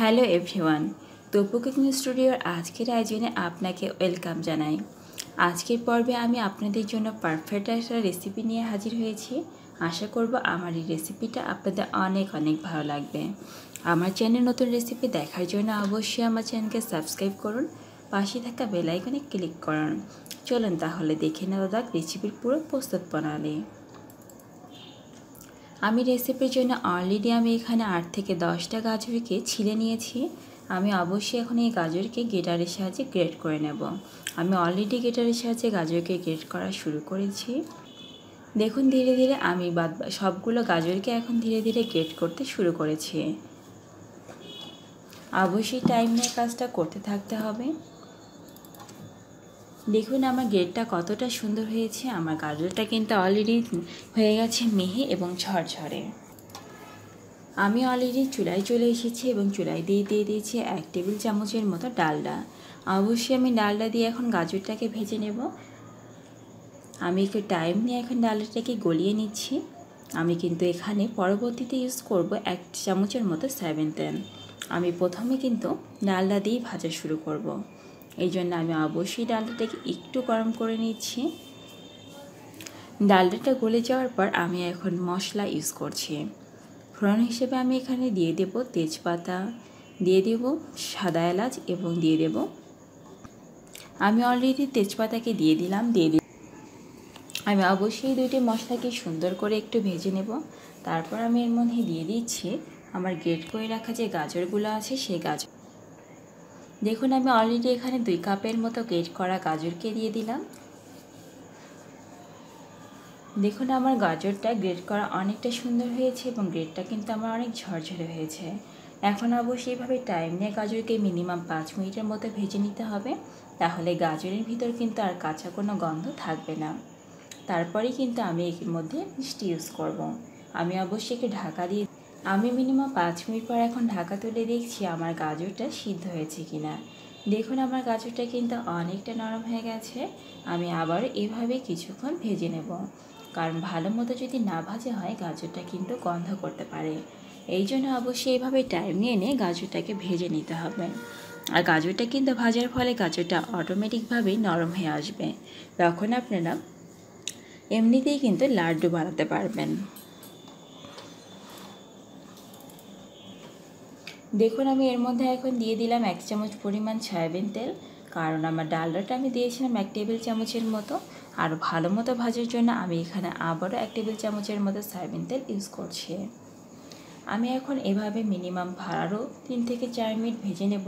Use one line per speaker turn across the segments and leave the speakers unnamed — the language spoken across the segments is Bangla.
হ্যালো এভরিওয়ান তপু কুকিং স্টুডিওর আজকের আয়োজনে আপনাকে ওয়েলকাম জানাই আজকের পর্বে আমি আপনাদের জন্য পারফেক্ট একটা রেসিপি নিয়ে হাজির হয়েছি আশা করব আমার এই রেসিপিটা আপনাদের অনেক অনেক ভালো লাগবে আমার চ্যানেল নতুন রেসিপি দেখার জন্য অবশ্যই আমার চ্যানেলকে সাবস্ক্রাইব করুন পাশে থাকা বেলাইকনে ক্লিক করুন চলুন তাহলে দেখে নেওয়া যাক রেসিপির পুরো প্রস্তুত প্রণালী আমি রেসিপির জন্য অলরেডি আমি এখানে আট থেকে দশটা গাজরকে ছিলে নিয়েছি আমি অবশ্যই এখন এই গাজরকে গেটারের সাহায্যে গ্রেড করে নেব আমি অলরেডি গেটারের সাহায্যে গাজরকে গ্রেড করা শুরু করেছি দেখুন ধীরে ধীরে আমি বাদ সবগুলো গাজরকে এখন ধীরে ধীরে গ্রেড করতে শুরু করেছি অবশ্যই টাইম নিয়ে কাজটা করতে থাকতে হবে দেখুন আমার গেটটা কতটা সুন্দর হয়েছে আমার গাজরটা কিন্তু অলরেডি হয়ে গেছে মেহে এবং ঝরঝরে আমি অলরেডি চুলায় চলে এসেছি এবং চুলায় দিয়ে দিয়ে দিয়েছি এক টেবিল চামচের মতো ডালডা অবশ্যই আমি ডালডা দিয়ে এখন গাজরটাকে ভেজে নেব আমি একটু টাইম নিয়ে এখন ডালটাকে গলিয়ে নিচ্ছি আমি কিন্তু এখানে পরবর্তীতে ইউজ করব এক চামচের মতো সেভেন টেন আমি প্রথমে কিন্তু ডালডা দিয়ে ভাজা শুরু করব। এই জন্য আমি অবশ্যই ডালটাকে একটু গরম করে নিচ্ছি ডালটা গলে যাওয়ার পর আমি এখন মশলা ইউজ করছি ফোড়ন হিসেবে আমি এখানে দিয়ে দেব তেজপাতা দিয়ে দেব সাদা এলাচ এবং দিয়ে দেব আমি অলরেডি তেজপাতাকে দিয়ে দিলাম দিয়ে দিই আমি অবশ্যই দুইটি মশলাকে সুন্দর করে একটু ভেজে নেব তারপর আমি এর মধ্যে দিয়ে দিচ্ছি আমার গ্রেট করে রাখা যে গাজরগুলো আছে সেই গাজর দেখুন আমি অলরেডি এখানে দুই কাপের মতো গ্রেট করা গাজরকে দিয়ে দিলাম দেখুন আমার গাজরটা গ্রেড করা অনেকটা সুন্দর হয়েছে এবং গ্রেডটা কিন্তু আমার অনেক ঝরঝরে হয়েছে এখন অবশ্যই এভাবে টাইম নিয়ে গাজরকে মিনিমাম পাঁচ মিনিটের মতো ভেজে নিতে হবে তাহলে গাজরের ভিতর কিন্তু আর কাঁচা কোনো গন্ধ থাকবে না তারপরেই কিন্তু আমি এর মধ্যে মিষ্টি ইউজ করব। আমি অবশ্যই একটু ঢাকা দিয়ে আমি মিনিমাম পাঁচ মিনিট পর এখন ঢাকা তুলে দেখছি আমার গাজরটা সিদ্ধ হয়েছে কিনা দেখুন আমার গাজরটা কিন্তু অনেকটা নরম হয়ে গেছে আমি আবার এভাবে কিছুক্ষণ ভেজে নেব কারণ ভালো মতো যদি না ভাজে হয় গাজরটা কিন্তু গন্ধ করতে পারে এই জন্য অবশ্যই এইভাবে টাইম নিয়ে নিয়ে গাজরটাকে ভেজে নিতে হবে আর গাজরটা কিন্তু ভাজার ফলে গাজরটা অটোমেটিকভাবেই নরম হয়ে আসবে তখন আপনারা এমনিতেই কিন্তু লাড্ডু বানাতে পারবেন দেখুন আমি এর মধ্যে এখন দিয়ে দিলাম এক চামচ পরিমাণ সয়াবিন তেল কারণ আমার ডালডাটা আমি দিয়েছিলাম এক টেবিল চামচের মতো আর ভালো মতো ভাজার জন্য আমি এখানে আবারও এক টেবিল চামচের মতো সয়াবিন তেল ইউজ করছি আমি এখন এভাবে মিনিমাম আরও তিন থেকে চার মিনিট ভেজে নেব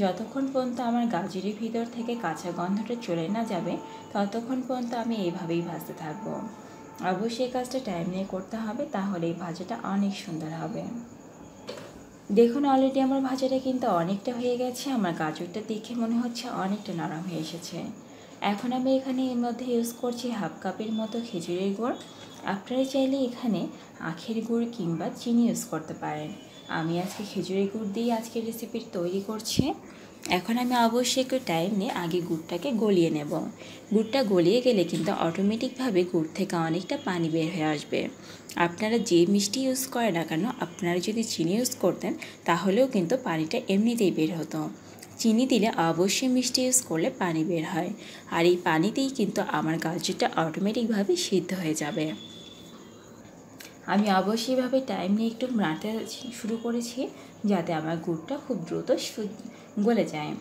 যতক্ষণ পর্যন্ত আমার গাজরের ভিতর থেকে কাঁচা গন্ধটা চলে না যাবে ততক্ষণ পর্যন্ত আমি এইভাবেই ভাজতে থাকবো অবশ্যই কাজটা টাইম নিয়ে করতে হবে তাহলে এই ভাজাটা অনেক সুন্দর হবে দেখুন অলরেডি আমার ভাজাটা কিন্তু অনেকটা হয়ে গেছে আমার গাজরটা দেখে মনে হচ্ছে অনেকটা নরম হয়ে এসেছে এখন আমি এখানে এর মধ্যে ইউজ করছি হাফ কাপের মতো খেজুরের গুড় আপনারা চাইলে এখানে আখের গুড় কিংবা চিনি ইউজ করতে পারেন আমি আজকে খেজুরের গুড় দিয়ে আজকে রেসিপিটি তৈরি করছি এখন আমি অবশ্যই একটু টাইম নিয়ে আগে গুড়টাকে গলিয়ে নেব গুড়টা গলিয়ে গেলে কিন্তু অটোমেটিকভাবে গুড় থেকে অনেকটা পানি বের হয়ে আসবে আপনারা যে মিষ্টি ইউজ করে না কেন আপনারা যদি চিনি ইউজ করতেন তাহলেও কিন্তু পানিটা এমনিতেই বের হতো চিনি দিলে অবশ্যই মিষ্টি ইউজ করলে পানি বের হয় আর এই পানিতেই কিন্তু আমার গাজরটা অটোমেটিকভাবে সিদ্ধ হয়ে যাবে আমি অবশ্যইভাবে টাইম নিয়ে একটু নাড়তে শুরু করেছি যাতে আমার গুড়টা খুব দ্রুত গলে যায়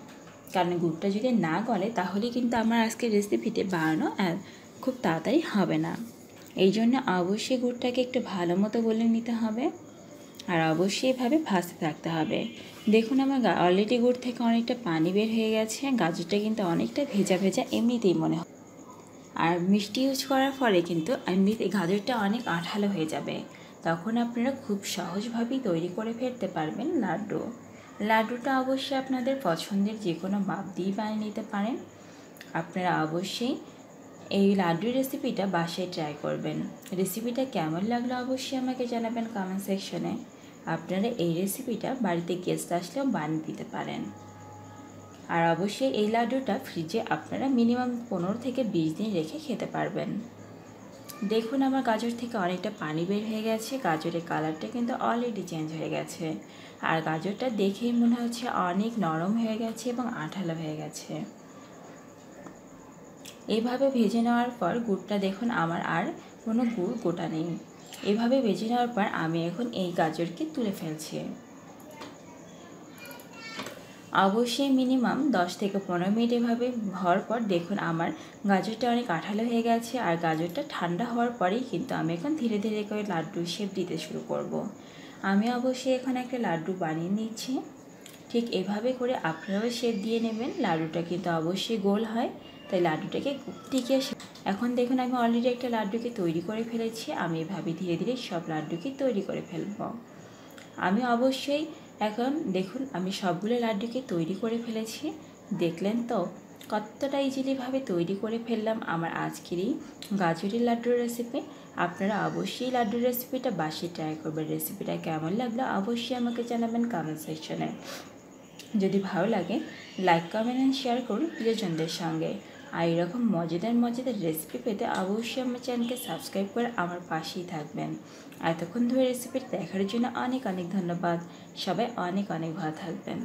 কারণ গুড়টা যদি না গলে তাহলে কিন্তু আমার আজকে রেসিপিটি বানানো খুব তাড়াতাড়ি হবে না এই জন্য অবশ্যই গুড়টাকে একটু ভালো মতো গলে নিতে হবে আর অবশ্যইভাবে ভাজতে থাকতে হবে দেখুন আমার অলরেডি গুড় থেকে অনেকটা পানি বের হয়ে গেছে গাজরটা কিন্তু অনেকটা ভেজা ভেজা এমনিতেই মনে হয় আর মিষ্টি ইউজ করার ফলে কিন্তু গাজরটা অনেক আঠালো হয়ে যাবে তখন আপনারা খুব সহজভাবেই তৈরি করে ফেলতে পারবেন লাড্ডু লাড্ডুটা অবশ্যই আপনাদের পছন্দের যে কোনো মাপ দিয়ে বানিয়ে নিতে পারেন আপনারা অবশ্যই এই লাড্ডুর রেসিপিটা বাসায় ট্রাই করবেন রেসিপিটা কেমন লাগলো অবশ্যই আমাকে জানাবেন কমেন্ট সেকশনে আপনারা এই রেসিপিটা বাড়িতে গেস্ট আসলেও বানিয়ে দিতে পারেন আর অবশ্যই এই লাড্ডুটা ফ্রিজে আপনারা মিনিমাম পনেরো থেকে বিশ দিন রেখে খেতে পারবেন দেখুন আমার গাজর থেকে অনেকটা পানি বের হয়ে গেছে গাজরের কালারটা কিন্তু অলরেডি চেঞ্জ হয়ে গেছে আর গাজরটা দেখেই মনে হচ্ছে অনেক নরম হয়ে গেছে এবং আঠালো হয়ে গেছে এভাবে ভেজে নেওয়ার পর গুড়টা দেখুন আমার আর কোনো গুড় গোটা নেই এভাবে ভেজে নেওয়ার পর আমি এখন এই গাজরকে তুলে ফেলছি অবশ্যই মিনিমাম 10 থেকে পনেরো মিনিট এভাবে হওয়ার পর দেখুন আমার গাজরটা অনেক আঠালো হয়ে গেছে আর গাজরটা ঠান্ডা হওয়ার পরেই কিন্তু আমি এখন ধীরে ধীরে করে লাড্ডু শেপ দিতে শুরু করব। আমি অবশ্যই এখানে একটা লাড্ডু বানিয়ে নিচ্ছি ঠিক এভাবে করে আপনারাও শেপ দিয়ে নেবেন লাড্ডুটা কিন্তু অবশ্যই গোল হয় তাই লাড্ডুটাকে টিকে এখন দেখুন আমি অলরেডি একটা লাড্ডুকে তৈরি করে ফেলেছি আমি এভাবে ধীরে ধীরে সব লাড্ডুকে তৈরি করে ফেলব আমি অবশ্যই এখন দেখুন আমি সবগুলো লাড্ডুকে তৈরি করে ফেলেছি দেখলেন তো কতটা ইজিলিভাবে তৈরি করে ফেললাম আমার আজকেরই গাজরের লাড্ডুর রেসিপি আপনারা অবশ্যই লাড্ডুর রেসিপিটা বাসি ট্রাই করবেন রেসিপিটা কেমন লাগলো অবশ্যই আমাকে জানাবেন কমেন্ট সেকশনে যদি ভালো লাগে লাইক কমেন্ট অ্যান্ড শেয়ার করুন প্রিয়জনদের সঙ্গে আর এরকম মজাদার মজাদার রেসিপি পেতে অবশ্যই আমার চ্যানেলকে সাবস্ক্রাইব করে আমার পাশেই থাকবেন এতক্ষণ ধরে রেসিপিটা দেখার জন্য অনেক অনেক ধন্যবাদ সবাই অনেক অনেক ভালো থাকবেন